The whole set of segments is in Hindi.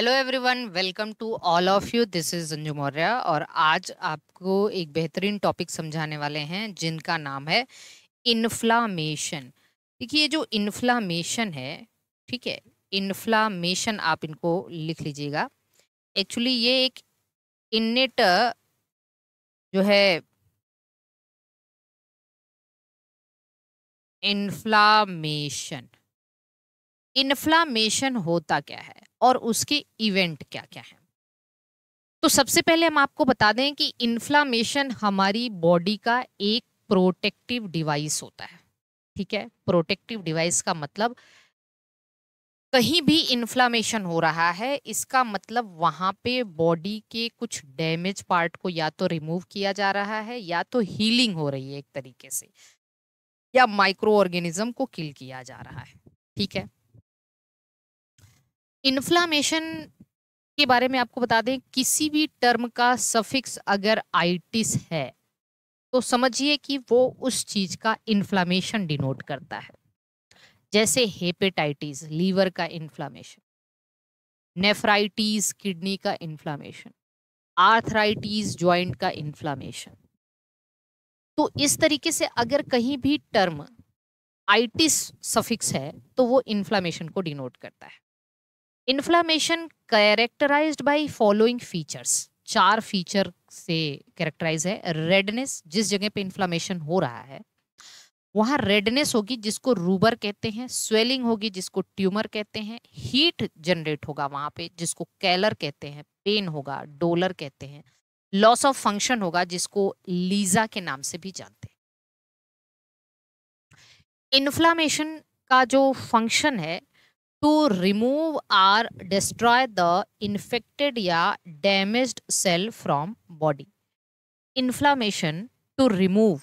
hello everyone welcome to all of you this is Anju Maurya और आज आपको एक बेहतरीन टॉपिक समझाने वाले हैं जिनका नाम है इन्फ्लामेशन देखिए ये जो इन्फ्लामेशन है ठीक है इन्फ्लामेशन आप इनको लिख लीजिएगा एक्चुअली ये एक इन्नेट जो है इन्फ्लामेशन इन्फ्लामेशन होता क्या है और उसके इवेंट क्या क्या हैं तो सबसे पहले हम आपको बता दें कि इन्फ्लामेशन हमारी बॉडी का एक प्रोटेक्टिव डिवाइस होता है ठीक है प्रोटेक्टिव डिवाइस का मतलब कहीं भी इन्फ्लामेशन हो रहा है इसका मतलब वहाँ पे बॉडी के कुछ डैमेज पार्ट को या तो रिमूव किया जा रहा है या तो हीलिंग हो रही है एक तरीके से या माइक्रो ऑर्गेनिज्म को किल किया जा रहा है ठीक है इन्फ्लामेशन के बारे में आपको बता दें किसी भी टर्म का सफिक्स अगर आइटिस है तो समझिए कि वो उस चीज़ का इन्फ्लामेशन डिनोट करता है जैसे हेपेटाइटिस लीवर का इन्फ्लामेशन नेफ्राइटिस किडनी का इन्फ्लामेशन आर्थराइटिस ज्वाइंट का इन्फ्लामेशन तो इस तरीके से अगर कहीं भी टर्म आइटिस सफिक्स है तो वो इन्फ्लामेशन को डिनोट करता है inflammation characterized by following features चार फीचर से कैरेक्टराइज है रेडनेस जिस जगह पे इन्फ्लामेशन हो रहा है वहाँ रेडनेस होगी जिसको रूबर कहते हैं स्वेलिंग होगी जिसको ट्यूमर कहते हैं हीट जनरेट होगा वहाँ पे जिसको कैलर कहते हैं पेन होगा डोलर कहते हैं लॉस ऑफ फंक्शन होगा जिसको लीजा के नाम से भी जानते हैं इन्फ्लामेशन का जो फंक्शन है to remove or destroy the infected या damaged cell from body inflammation to remove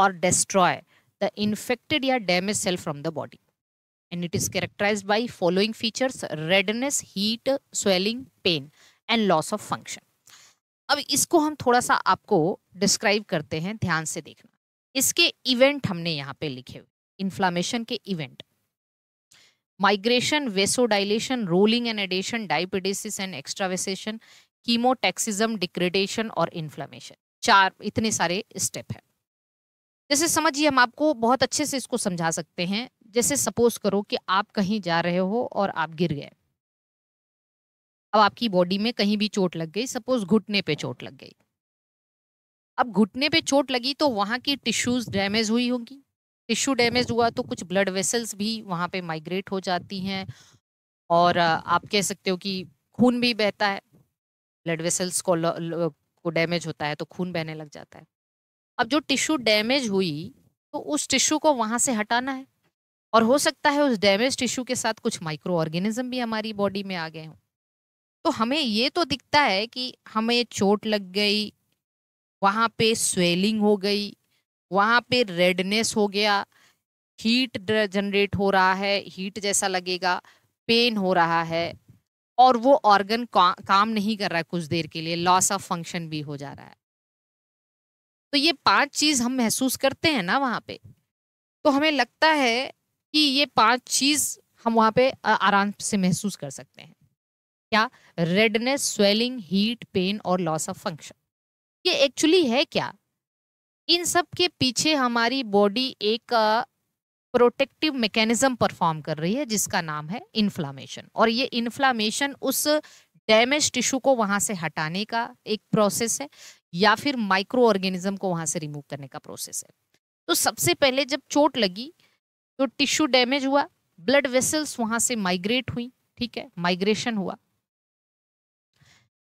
और डिस्ट्रॉय द इन्फेक्टेड या damage cell from the body and it is characterize by following features redness heat swelling pain and loss of function अब इसको हम थोड़ा सा आपको डिस्क्राइब करते हैं ध्यान से देखना इसके इवेंट हमने यहाँ पे लिखे हुए इन्फ्लामेशन के event migration vasodilation rolling and adhesion diapedesis and extravasation chemotaxis degradation और इन्फ्लामेशन चार इतने सारे स्टेप हैं जैसे समझिए हम आपको बहुत अच्छे से इसको समझा सकते हैं जैसे सपोज करो कि आप कहीं जा रहे हो और आप गिर गए अब आपकी बॉडी में कहीं भी चोट लग गई सपोज घुटने पे चोट लग गई अब घुटने पे चोट लगी तो वहाँ की टिश्यूज डैमेज हुई होगी टिश्यू डैमेज हुआ तो कुछ ब्लड वेसल्स भी वहाँ पे माइग्रेट हो जाती हैं और आप कह सकते हो कि खून भी बहता है ब्लड वेसल्स को को डैमेज होता है तो खून बहने लग जाता है अब जो टिश्यू डैमेज हुई तो उस टिश्यू को वहाँ से हटाना है और हो सकता है उस डैमेज टिश्यू के साथ कुछ माइक्रो ऑर्गेनिज्म भी हमारी बॉडी में आ गए हों तो हमें ये तो दिखता है कि हमें चोट लग गई वहाँ पे स्वेलिंग हो गई वहाँ पे रेडनेस हो गया हीट जनरेट हो रहा है हीट जैसा लगेगा पेन हो रहा है और वो ऑर्गन का, काम नहीं कर रहा है कुछ देर के लिए लॉस ऑफ फंक्शन भी हो जा रहा है तो ये पांच चीज हम महसूस करते हैं ना वहाँ पे तो हमें लगता है कि ये पांच चीज हम वहाँ पे आराम से महसूस कर सकते हैं क्या रेडनेस स्वेलिंग हीट पेन और लॉस ऑफ फंक्शन ये एक्चुअली है क्या इन सब के पीछे हमारी बॉडी एक प्रोटेक्टिव मैकेनिज्म परफॉर्म कर रही है जिसका नाम है इन्फ्लामेशन और ये इन्फ्लामेशन उस डैमेज टिश्यू को वहाँ से हटाने का एक प्रोसेस है या फिर माइक्रो ऑर्गेनिज्म को वहाँ से रिमूव करने का प्रोसेस है तो सबसे पहले जब चोट लगी तो टिश्यू डैमेज हुआ ब्लड वेसल्स वहाँ से माइग्रेट हुई ठीक है माइग्रेशन हुआ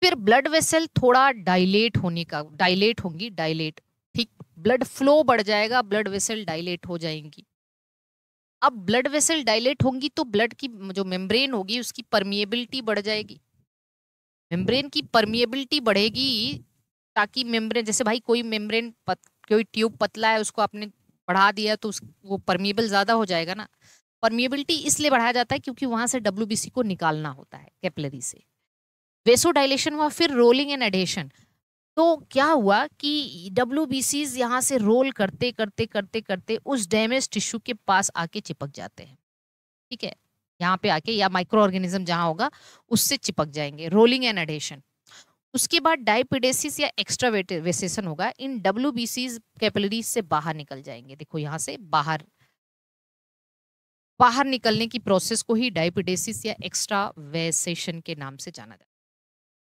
फिर ब्लड वेसल थोड़ा डाइलेट होने का डाइलेट होंगी डाइलेट ब्लड फ्लो बढ़ जाएगा ब्लड वेसल डायलेट हो जाएंगी अब ब्लड वेसल डायलेट होंगी तो ब्लड की जो मेम्ब्रेन होगी उसकी परमिएबिलिटी बढ़ जाएगी मेम्ब्रेन की परमिएबिलिटी बढ़ेगी ताकि मेम्ब्रेन जैसे भाई कोई मेम्ब्रेन पत, कोई ट्यूब पतला है उसको आपने बढ़ा दिया तो उस वो परमिएबल ज़्यादा हो जाएगा ना परमिएबिलिटी इसलिए बढ़ाया जाता है क्योंकि वहाँ से डब्ल्यू को निकालना होता है कैपलरी से वेसो डायलेशन हुआ फिर रोलिंग एंड एडेशन तो क्या हुआ कि डब्ल्यू बी सीज यहाँ से रोल करते करते करते करते उस डैमेज टिश्यू के पास आके चिपक जाते हैं ठीक है यहाँ पे आके या माइक्रो ऑर्गेनिज्म जहाँ होगा उससे चिपक जाएंगे रोलिंग एंड एडेशन उसके बाद डाइपिडेसिस या एक्स्ट्रा वेसेशन होगा इन डब्ल्यू बी सीज कैपलरीज से बाहर निकल जाएंगे देखो यहाँ से बाहर बाहर निकलने की प्रोसेस को ही डाइपिडेसिस या एक्स्ट्रा वेसेशन के नाम से जाना जाता है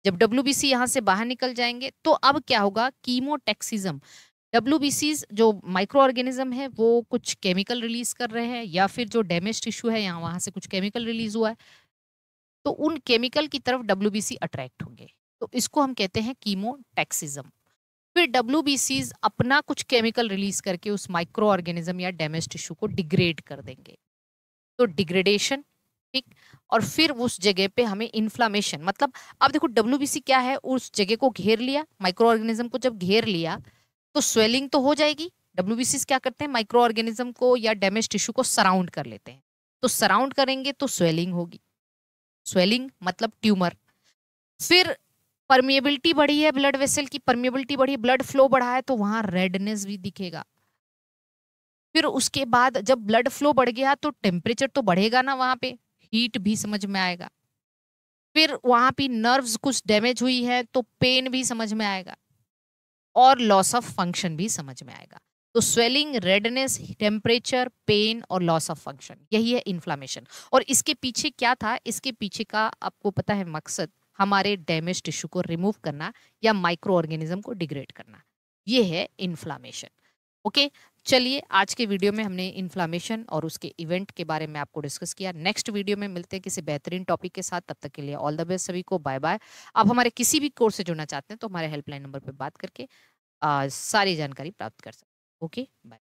जब डब्ल्यू बी सी यहाँ से बाहर निकल जाएंगे तो अब क्या होगा कीमोटेक्सिज्म डब्ल्यू बी सीज जो माइक्रो ऑर्गेनिज्म है वो कुछ केमिकल रिलीज कर रहे हैं या फिर जो डैमेज टिश्यू है यहाँ वहाँ से कुछ केमिकल रिलीज हुआ है तो उन केमिकल की तरफ डब्ल्यू बी सी अट्रैक्ट होंगे तो इसको हम कहते हैं कीमोटेक्सिज्म फिर डब्ल्यू अपना कुछ केमिकल रिलीज करके उस माइक्रो ऑर्गेनिज्म या डैमेज टिश्यू को डिग्रेड कर देंगे तो डिग्रेडेशन ठीक और फिर उस जगह पे हमें इन्फ्लामेशन मतलब अब देखो डब्ल्यू क्या है उस जगह को घेर लिया माइक्रो ऑर्गेनिज्म को जब घेर लिया तो स्वेलिंग तो हो जाएगी डब्ल्यू क्या करते हैं माइक्रो ऑर्गेनिज्म को या डैमेज टिश्यू को सराउंड कर लेते हैं तो सराउंड करेंगे तो स्वेलिंग होगी स्वेलिंग मतलब ट्यूमर फिर परमिएबिलिटी बढ़ी है ब्लड वेसल की परमिएबिलिटी बढ़ी है ब्लड फ्लो बढ़ा है तो वहाँ रेडनेस भी दिखेगा फिर उसके बाद जब ब्लड फ्लो बढ़ गया तो टेम्परेचर तो बढ़ेगा ना वहाँ पे हीट भी समझ में आएगा फिर वहाँ पे नर्व्स कुछ डैमेज हुई है तो पेन भी समझ में आएगा और लॉस ऑफ फंक्शन भी समझ में आएगा तो स्वेलिंग रेडनेस टेम्परेचर पेन और लॉस ऑफ फंक्शन यही है इन्फ्लामेशन और इसके पीछे क्या था इसके पीछे का आपको पता है मकसद हमारे डैमेज टिश्यू को रिमूव करना या माइक्रो ऑर्गेनिज्म को डिग्रेड करना ये है इन्फ्लामेशन ओके चलिए आज के वीडियो में हमने इन्फ्लामेशन और उसके इवेंट के बारे में आपको डिस्कस किया नेक्स्ट वीडियो में मिलते हैं किसी बेहतरीन टॉपिक के साथ तब तक के लिए ऑल द बेस्ट सभी को बाय बाय आप हमारे किसी भी कोर्स से जुड़ना चाहते हैं तो हमारे हेल्पलाइन नंबर पर बात करके आ, सारी जानकारी प्राप्त कर सकते ओके बाय